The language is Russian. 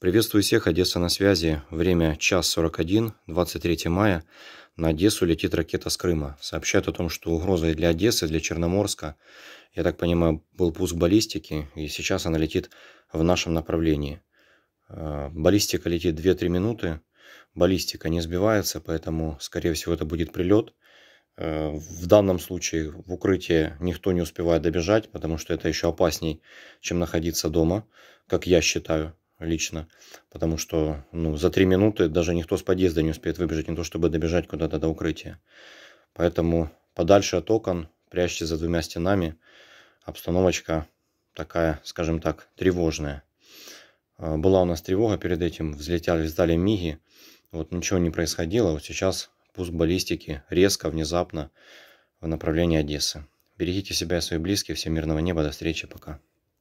Приветствую всех, Одесса на связи. Время час 41, 23 мая. На Одессу летит ракета с Крыма. Сообщают о том, что угрозой для Одессы, для Черноморска, я так понимаю, был пуск баллистики, и сейчас она летит в нашем направлении. Э, баллистика летит 2-3 минуты, баллистика не сбивается, поэтому, скорее всего, это будет прилет. Э, в данном случае в укрытие никто не успевает добежать, потому что это еще опасней, чем находиться дома, как я считаю лично, потому что ну, за три минуты даже никто с подъезда не успеет выбежать, не то чтобы добежать куда-то до укрытия. Поэтому подальше от окон, прячься за двумя стенами, обстановочка такая, скажем так, тревожная. А, была у нас тревога перед этим, взлетели, сдали миги, вот ничего не происходило, вот сейчас пуск баллистики резко, внезапно в направлении Одессы. Берегите себя и своих близких, всем мирного неба, до встречи, пока.